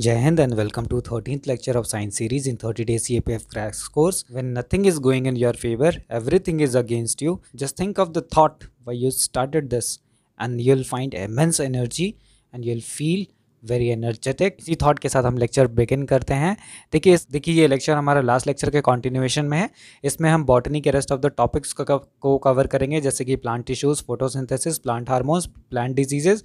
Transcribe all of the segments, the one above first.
Jai Hind and welcome to 13th lecture of science series in 30 days CAPF crash course. When nothing is going in your favor, everything is against you. Just think of the thought why you started this and you'll find immense energy and you'll feel very energetic इसी thought के साथ हम lecture begin करते हैं देखिए इस देखिए ये लेक्चर हमारा लास्ट लेक्चर के कॉन्टिन्यूएशन में है इसमें हम बॉटनी के रेस्ट ऑफ द टॉपिक्स को कवर करेंगे जैसे कि plant tissues photosynthesis plant hormones plant diseases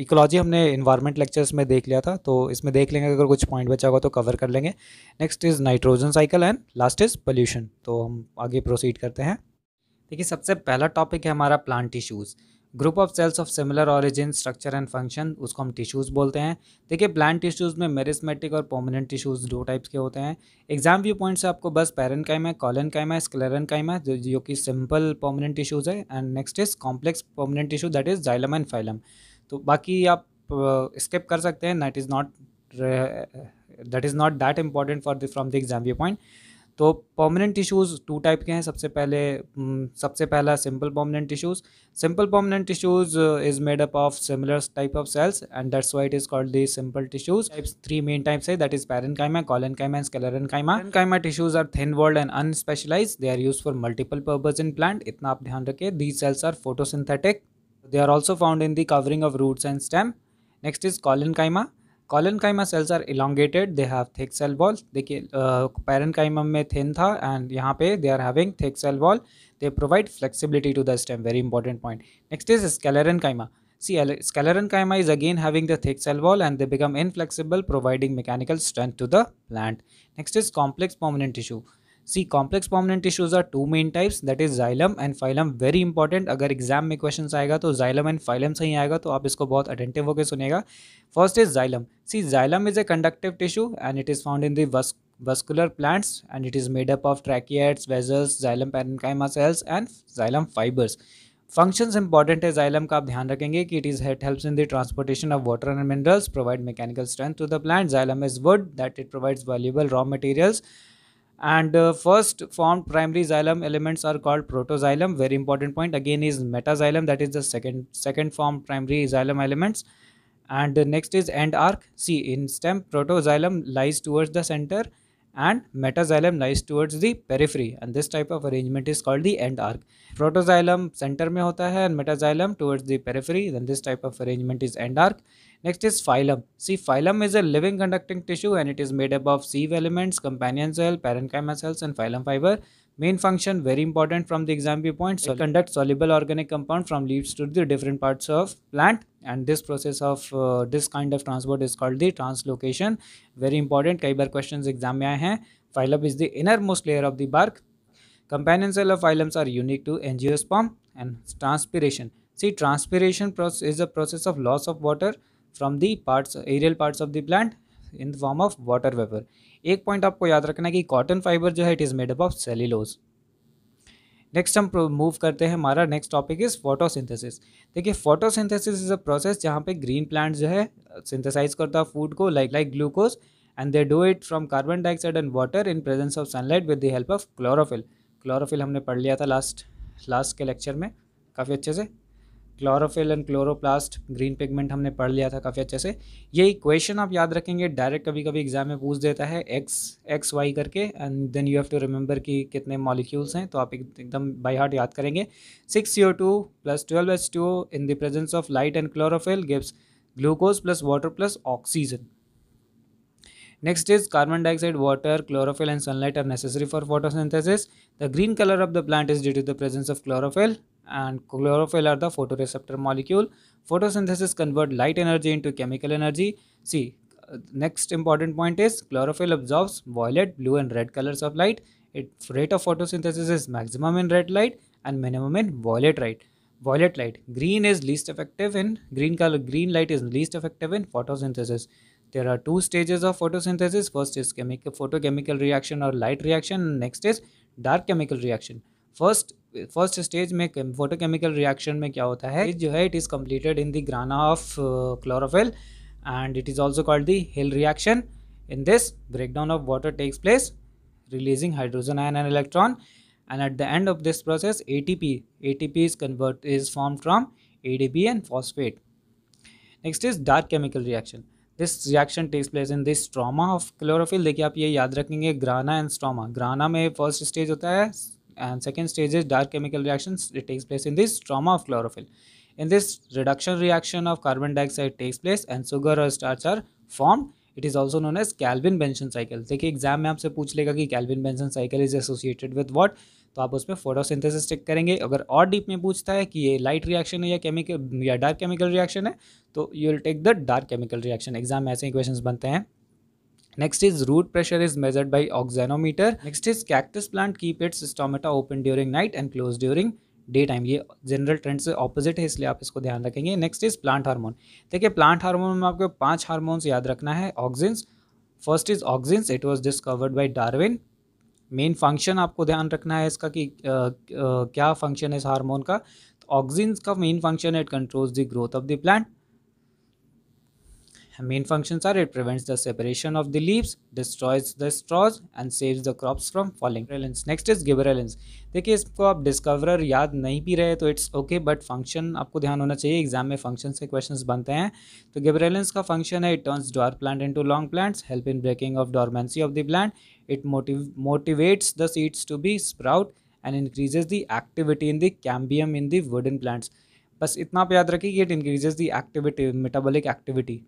ecology हमने इन्वायरमेंट लेक्चर्स में देख लिया था तो इसमें देख लेंगे अगर कुछ पॉइंट बचा होगा तो कवर कर लेंगे next is nitrogen cycle and last is pollution तो हम आगे प्रोसीड करते हैं देखिए सबसे पहला टॉपिक है हमारा plant tissues group of cells of similar origin structure and function उसको हम टिश्यूज़ बोलते हैं देखिए ब्लैंड टिश्यूज़ में मेरिस्मेटिक और पोमिनेंट टिश्यूज़ दो टाइप्स के होते हैं एग्जाम व्यू पॉइंट से आपको बस पैरन है कॉलन काइमा स्क्लेरन काइमा जो, जो कि सिंपल पोमिनेंट टिश्यूज़ है and next is complex permanent tissue that is xylem and phloem तो बाकी आप स्किप कर सकते हैं that is not that is not that important for the from the exam view point तो पॉमिनेंट टिश्यूज़ टू टाइप के हैं सबसे पहले हम्म, सबसे पहला simple permanent tissues simple permanent tissues is made up of similar type of cells and that's why it is called the simple tissues types three main types है that is collen collenchyma and sclerenchyma कामा tissues are thin walled and unspecialise they are use for multiple purpose in plant इतना आप ध्यान रखें these cells are photosynthetic they are also found in the covering of roots and stem next is collenchyma collenchyma cells are elongated they have thick cell wall देखिए parenchyma में thin था and यहाँ पे they are having thick cell wall they provide flexibility to the stem very important point next is sclerenchyma See, sclerenchyma is again having the thick cell wall and they become inflexible, providing mechanical strength to the plant. Next is complex permanent tissue. See complex permanent tissues are two main types that is xylem and phloem very important अगर exam में question आएगा तो xylem and phylum से ही आएगा तो आप इसको बहुत अटेंटिव होकर सुनेगा first is xylem see xylem is a conductive tissue and it is found in the vascular plants and it is is made up of tracheids, vessels, xylem parenchyma cells and functions important है xylem का आप ध्यान रखेंगे कि it is हेट helps in the transportation of water and minerals provide mechanical strength to the plant xylem is wood that it provides valuable raw materials and uh, first formed primary xylem elements are called protoxylem very important point again is metaxylem that is the second second formed primary xylem elements and the uh, next is end arc see in stem protoxylem lies towards the center and metaxylem lies towards the periphery and this type of arrangement is called the end arc protoxylum center में hota hai and metaxylem towards the periphery then this type of arrangement is end arc next is phylum see phylum is a living conducting tissue and it is made up of sieve elements companion cell parenchyma cells and phylum fiber Main function very important from the exam viewpoint. So conduct soluble organic compound from leaves to the different parts of plant and this process of uh, this kind of transport is called the translocation. Very important. कई बार questions exam में आए Phylum is the innermost layer of the bark. Companion cell of phylums are unique to angiosperm and transpiration. See transpiration process is a process of loss of water from the parts aerial parts of the plant in the form of water vapor. एक point आपको याद रखना है कि cotton fibre जो है it is made up of cellulose next हम move करते हैं हमारा नेक्स्ट टॉपिक इज़ फोटोसिंथेसिस देखिए फोटोसिंथेसिस इज़ अ प्रोसेस जहाँ पे ग्रीन प्लांट जो है सिंथेसाइज करता है फूड को like like glucose and they do it from carbon dioxide and water in presence of sunlight with the help of chlorophyll chlorophyll हमने पढ़ लिया था लास्ट लास्ट के लेक्चर में काफ़ी अच्छे से chlorophyll and chloroplast green pigment हमने पढ़ लिया था काफ़ी अच्छे से ये इक्वेशन आप याद रखेंगे डायरेक्ट कभी कभी एग्जाम में पूछ देता है एक्स एक्स वाई करके and then you have to remember कि कितने मॉलिक्यूल्स हैं तो आप एकदम बाई हार्ट याद करेंगे six C O two plus twelve H two in the presence of light and chlorophyll gives glucose plus water plus oxygen Next is carbon dioxide, water, chlorophyll and sunlight are necessary for photosynthesis. The green color of the plant is due to the presence of chlorophyll and chlorophyll are the photoreceptor molecule. Photosynthesis convert light energy into chemical energy. See, next important point is chlorophyll absorbs violet, blue and red colors of light. Its rate of photosynthesis is maximum in red light and minimum in violet light violet light green is least effective in green color green light is least effective in photosynthesis there are two stages of photosynthesis. First is chemical photochemical reaction or light reaction. Next is dark chemical reaction. first stage, stage में photochemical reaction में क्या होता है जो है it is is completed the the grana of chlorophyll and it is also called the Hill reaction in this breakdown of water takes place releasing hydrogen ion and and at the end of this process ATP ATP is convert is formed from ADP and phosphate next is dark chemical reaction this reaction takes place in this stroma of chlorophyll देखिए आप ये याद रखेंगे ग्राना and stroma ग्राना में first stage होता है and second stage is dark chemical reaction takes place in this stroma of chlorophyll in this reduction reaction of carbon dioxide takes place and sugar और starch are form it is also known as Calvin Benson cycle देखिए exam में आपसे पूछ लेगा कि Calvin Benson cycle is associated with what तो आप उसमें फोटोसिंथेसिस चेक करेंगे अगर और डीप में पूछता है कि ये लाइट रिएक्शन है या केमिकल या डार्क केमिकल रिएक्शन है तो you will take the dark chemical reaction exam में ऐसे ही क्वेश्चन बनते हैं next is root pressure is measured by auxanometer next is cactus plant keep its stomata open during night and close during day time ये general trend से opposite है इसलिए आप इसको ध्यान रखेंगे नेक्स्ट इज प्लांट हार्मोन देखिए प्लांट हार्मोन में आपको पांच हार्मोन्स याद रखना है auxins first is ऑक्जिन्स it was discovered by Darwin main function आपको ध्यान रखना है इसका कि आ, आ, क्या फंक्शन है इस हार्मोन का ऑक्सीजन तो का मेन फंक्शन है it controls the growth of the plant main functions are it prevents the separation of the leaves, destroys the straws and saves the crops from falling. Next is gibberellins. देखिए इसको आप discoverer याद नहीं भी रहे तो it's okay but function आपको ध्यान होना चाहिए एग्जाम में फंक्शन से क्वेश्चन बनते हैं तो गिबरेलेंस का फंक्शन है it turns dwarf plant into long plants help in breaking of dormancy of the plant it motive motivates the seeds to be sprout and increases the activity in the cambium in the wooden plants बस इतना आप याद रखिए it increases the activity metabolic activity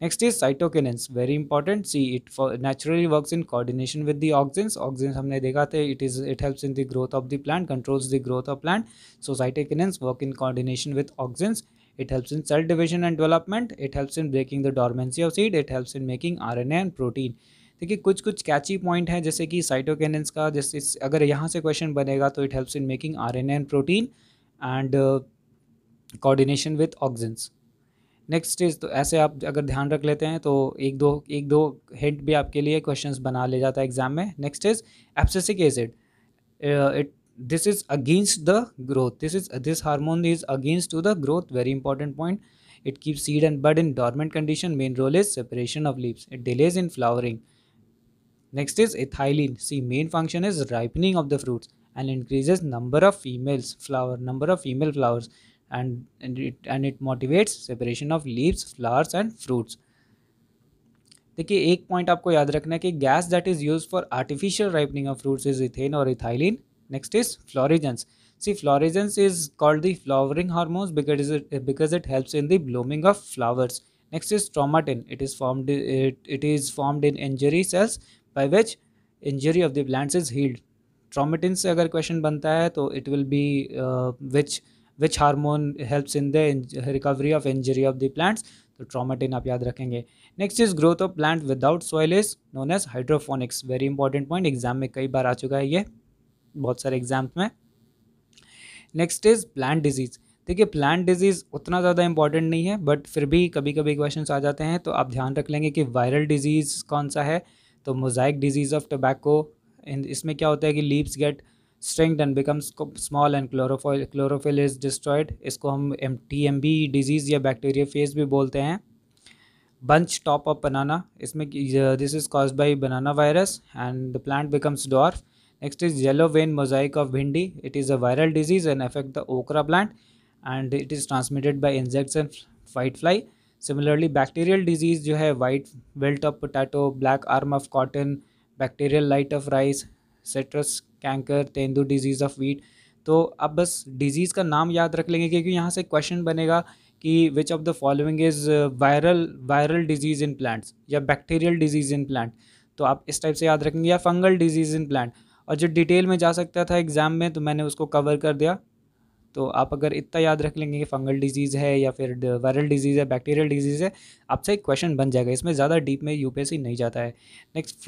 Next is cytokinins, very important. See, it for, naturally works in coordination with the auxins. Auxins हमने देखा थे. It is it helps in the growth of the plant, controls the growth of plant. So cytokinins work in coordination with auxins. It helps in cell division and development. It helps in breaking the dormancy of seed. It helps in making RNA and protein. देखिए कुछ कुछ कैची point हैं जैसे कि साइटोकेनिन्स का जैसे अगर यहाँ से क्वेश्चन बनेगा तो it helps in making RNA and protein and coordination with auxins next is तो ऐसे आप अगर ध्यान रख लेते हैं तो एक दो एक दो हिंट भी आपके लिए क्वेश्चन बना ले जाता है एग्जाम में next is abscisic acid it this is against the growth this is this hormone is against to the growth very important point it keep seed and bud in dormant condition main role is separation of leaves it delays in flowering next is ethylene see main function is ripening of the fruits and increases number of females flower number of female flowers and and it and it motivates separation of leaves flowers and fruits देखिए एक point आपको याद रखना है कि gas that is use for artificial ripening of fruits is ethene और ethylene next is florigens see florigens is called the flowering hormones because it because it helps in the blooming of flowers next is traumatin it is formed it is formed in injury cells by which injury of the plants is healed traumatin से अगर question बनता है तो it will be which which hormone helps in the recovery of injury of the plants तो traumatin आप याद रखेंगे next is growth of plant without soil is known as hydroponics very important point exam में कई बार आ चुका है ये बहुत सारे एग्जाम्स में नेक्स्ट इज प्लांट डिजीज़ देखिए प्लांट डिजीज़ उतना ज़्यादा इंपॉर्टेंट नहीं है बट फिर भी कभी कभी क्वेश्चन आ जाते हैं तो आप ध्यान रख लेंगे कि वायरल डिजीज़ कौन सा है तो मोजाइक डिजीज़ ऑफ टोबैको इसमें क्या होता है कि leaves get strange and becomes small and chlorophyll chlorophyll is destroyed इसको हम M T M B disease या बैक्टीरिया फेज भी बोलते हैं बंच टॉप ऑफ बनाना इसमें this is cause by banana virus and the plant becomes dwarf next is yellow vein mosaic of भिंडी it is a viral disease and affect the okra plant and it is transmitted by insects and white fly similarly bacterial disease जो है white wilt of potato black arm of cotton bacterial blight of rice citrus canker tundu disease of wheat तो अब बस disease का नाम याद रख लेंगे क्योंकि यहाँ से क्वेश्चन बनेगा कि which of the following is viral viral disease in plants या बैक्टीरियल डिजीज़ इन प्लांट तो आप इस टाइप से याद रखेंगे या फंगल डिजीज़ इन प्लांट और जो डिटेल में जा सकता था एग्ज़ाम में तो मैंने उसको कवर कर दिया तो आप अगर इतना याद रख लेंगे कि फंगल डिजीज़ है या फिर वायरल डिजीज़ है बैक्टीरियल डिजीज़ है आपसे एक क्वेश्चन बन जाएगा इसमें ज़्यादा डीप में यूपीएससी नहीं जाता है नेक्स्ट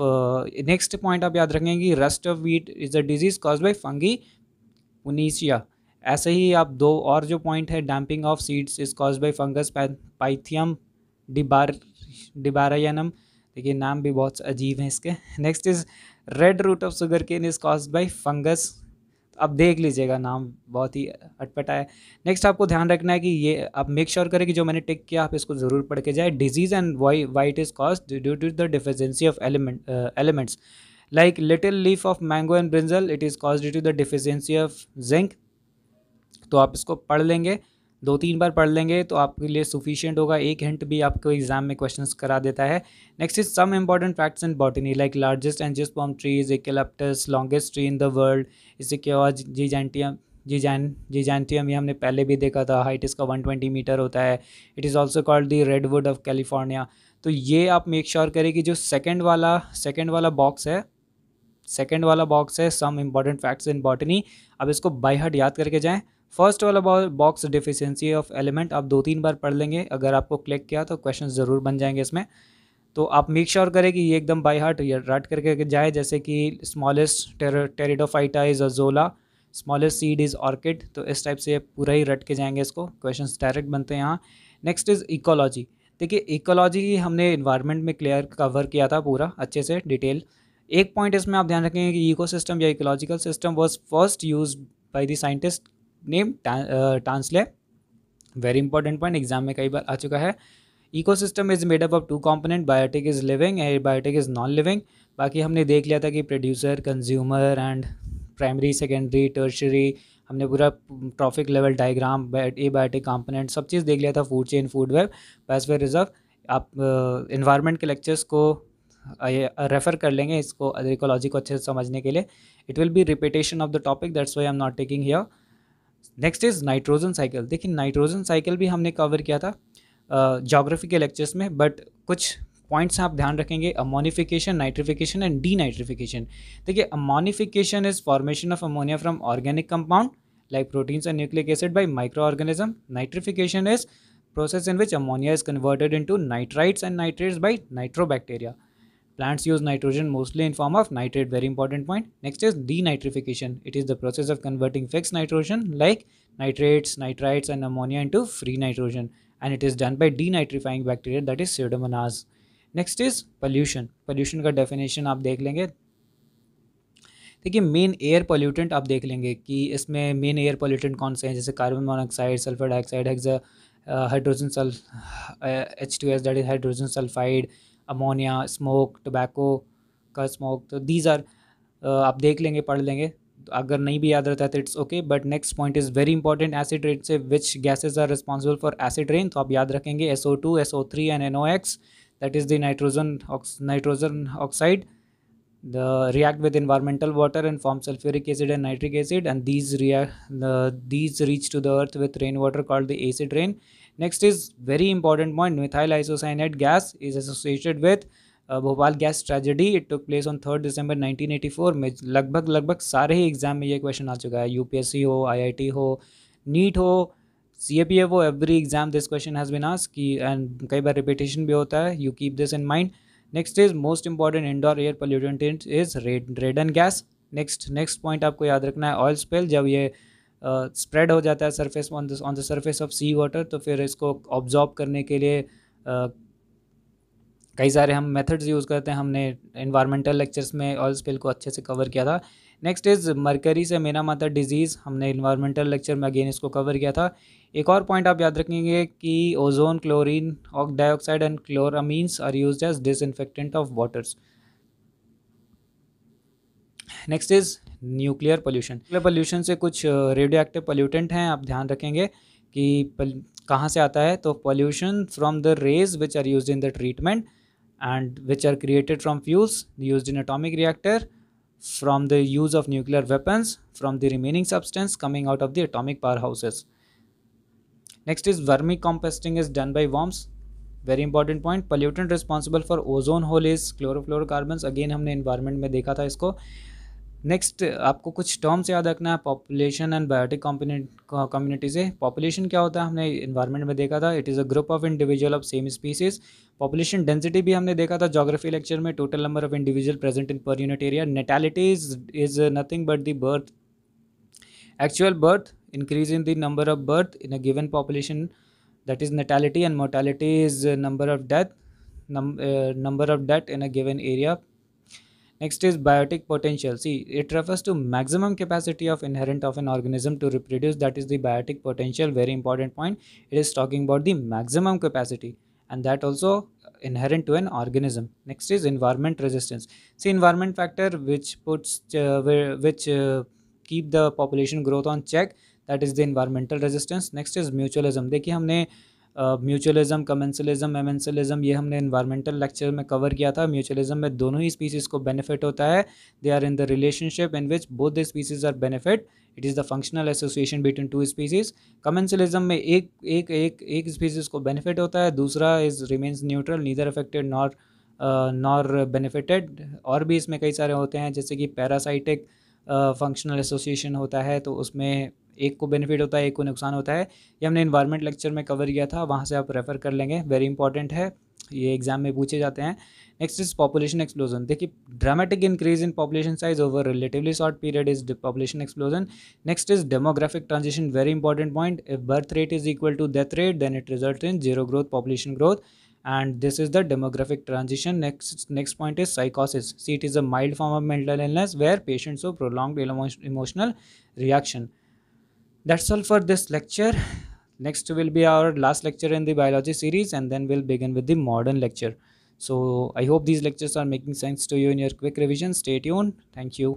नेक्स्ट पॉइंट आप याद रखेंगे कि rust of wheat is a disease cause by fungi Puccinia ऐसे ही आप दो और जो पॉइंट है damping off seeds is cause by fungus Pythium debar debaryanum देखिए नाम भी बहुत अजीब हैं इसके next is red root of sugar cane is cause by fungus आप देख लीजिएगा नाम बहुत ही अटपटा है नेक्स्ट आपको ध्यान रखना है कि ये आप मेक श्योर करें कि जो मैंने टिक किया आप इसको ज़रूर पढ़ के जाए disease and why why it is cause due to the deficiency of element elements like little leaf of mango and brinjal it is cause due to the deficiency of zinc तो आप इसको पढ़ लेंगे दो तीन बार पढ़ लेंगे तो आपके लिए सुफिशियंट होगा एक हिंट भी आपको एग्जाम में क्वेश्चंस करा देता है next is some important facts in botany like largest एंजियस palm tree is eucalyptus longest tree in the world इससे क्या हुआ जैन जी जीजैंटियम ये हमने पहले भी देखा था हाइट इसका ट्वेंटी मीटर होता है it is also called the redwood of California तो ये आप मेक श्योर करें कि जो सेकेंड वाला सेकेंड वाला बॉक्स है सेकेंड वाला बॉक्स है some important facts in botany अब इसको बाई हार्ट याद करके जाएँ फर्स्ट वाला बॉक्स डिफिशियंसी ऑफ एलिमेंट आप दो तीन बार पढ़ लेंगे अगर आपको क्लिक किया तो क्वेश्चन ज़रूर बन जाएंगे इसमें तो आप मेक श्योर करें कि ये एकदम बाई हार्ट रट करके जाए जैसे कि smallest pteridophyta is Azolla smallest seed is orchid तो इस टाइप से पूरा ही रट के जाएंगे इसको क्वेश्चन डायरेक्ट बनते हैं यहाँ नेक्स्ट इज़ इकोलॉजी देखिए इकोलॉजी हमने इन्वायरमेंट में क्लियर कवर किया था पूरा अच्छे से डिटेल एक पॉइंट इसमें आप ध्यान रखेंगे कि इकोसिस्टम या ecological system was first use by the scientist name Tansley very important point exam में कई बार आ चुका है ecosystem is up of two component biotic is living and biotic is non living बाकी हमने देख लिया था कि producer consumer and primary secondary tertiary हमने पूरा trophic level diagram a biotic component सब चीज़ देख लिया था फूड चेन फूड वेब वे रिजर्व आप इन्वायरमेंट के लेक्चर्स को रेफ़र कर लेंगे इसको एग्रीकोलॉजी को अच्छे से समझने के लिए it will be repetition of the topic that's why I am not taking here next is nitrogen cycle देखिए नाइट्रोजन साइकिल भी हमने कवर किया था जोग्राफी के लेक्चर्स में बट कुछ पॉइंट्स आप ध्यान रखेंगे ammonification nitrification and denitrification देखिए ammonification is formation of ammonia from organic compound like proteins and nucleic acid by microorganism nitrification is process in which ammonia is converted into nitrites and nitrates by nitrobacteria Plants use nitrogen mostly in form of nitrate, very important point. Next is denitrification. It is the process of converting fixed nitrogen like nitrates, nitrites and ammonia into free nitrogen and it is done by denitrifying bacteria that is pseudomonas. Next is pollution pollution का definition आप देख लेंगे देखिए main air pollutant आप देख लेंगे कि इसमें मेन एयर पोल्यूटेंट कौन से हैं जैसे carbon monoxide sulphur dioxide hexa hydrogen सल H two S that is hydrogen sulphide ammonia smoke tobacco का स्मोक तो दीज आर uh, आप देख लेंगे पढ़ लेंगे तो अगर नहीं भी याद रहता है तो it's okay but next point is very important acid rain से which gases are responsible for acid rain तो आप याद रखेंगे S O two S O three and N O X that is the nitrogen nitrogen oxide the react with environmental water and form sulphuric acid and nitric acid and these रिया these reach to the earth with rain water called the acid rain next is very important point methyl isocyanate gas is associated with Bhopal gas tragedy it took place on third December 1984 में लगभग लगभग सारे ही exam में ये question आ चुका है UPSC हो IIT हो नीट हो सी ए पी एफ हो every exam this question has been आस की एंड कई बार रिपीटेशन भी होता है you keep this in mind next is most important indoor air pollutant is red radon gas next next point आपको याद रखना है ऑयल स्पेल जब ये स्प्रेड हो जाता है surface on the on the surface of sea water तो फिर इसको ऑब्जॉर्ब करने के लिए कई सारे हम मेथड्स यूज़ करते हैं हमने इन्वायरमेंटल लेक्चर्स में ऑयल स्पिल को अच्छे से कवर किया था नेक्स्ट इज़ मरकरी से मेना माता डिजीज़ हमने इन्वायरमेंटल लेक्चर में अगेन इसको कवर किया था एक और पॉइंट आप याद रखेंगे कि ozone chlorine dioxide and chloramines are use as disinfectant of waters next is nuclear pollution nuclear pollution से कुछ रेडियो एक्टिव पोल्यूटेंट हैं आप ध्यान रखेंगे कि कहाँ से आता है तो pollution from the rays which are use in the treatment and which are created from fuse use in atomic reactor from the use of nuclear weapons from the remaining substance coming out of the atomic power houses next is vermicomposting is done by worms very important point pollutant responsible for ozone hole is chlorofluorocarbons again हमने environment में देखा था इसको next आपको कुछ terms याद रखना है पॉपुलेशन एंड बायोटिक कम्युनिटी से पॉपुलेशन क्या होता है हमने इन्वायरमेंट में देखा था it is a group of individual of same species population density भी हमने देखा था जोग्राफी लेक्चर में total number of individual present in per unit area natality is nothing but the birth actual birth increase in the number of birth in a given population that is natality and mortality is number of death number of death in a given area Next is biotic potential. See, it refers to maximum capacity of inherent of an organism to reproduce. That is the biotic potential. Very important point. It is talking about the maximum capacity and that also inherent to an organism. Next is environment resistance. See, environment factor which puts uh, which uh, keep the population growth on check. That is the environmental resistance. Next is mutualism. देखिए हमने mutualism commensalism amensalism ये हमने environmental lecture में cover किया था mutualism में दोनों ही species को बेनिफिट होता है they are in the relationship in which both the species are benefit it is the functional association between two species commensalism में एक एक एक एक स्पीसीज़ को बेनिफिट होता है दूसरा is remains neutral neither affected nor nor benefited और भी इसमें कई सारे होते हैं जैसे कि पैरासाइटिक फंक्शनल एसोसिएशन होता है तो उसमें एक को बेनिफिट होता है एक को नुकसान होता है ये हमने इन्वायरमेंट लेक्चर में कवर किया था वहाँ से आप रेफ़र कर लेंगे वेरी इंपॉर्टेंट है ये एग्जाम में पूछे जाते हैं नेक्स्ट इज पॉपुलेशन एक्सप्लोजन देखिए dramatic increase in population size over relatively short period is population explosion next is demographic transition very important point if birth rate is equal to death rate then it result in zero growth population growth and this is the demographic transition next next point is साइकोसिस see it is a mild form of mental illness where patients show prolong emotional reaction that's all for this lecture next will be our last lecture in the biology series and then we'll begin with the modern lecture so i hope these lectures are making sense to you in your quick revision stay tuned thank you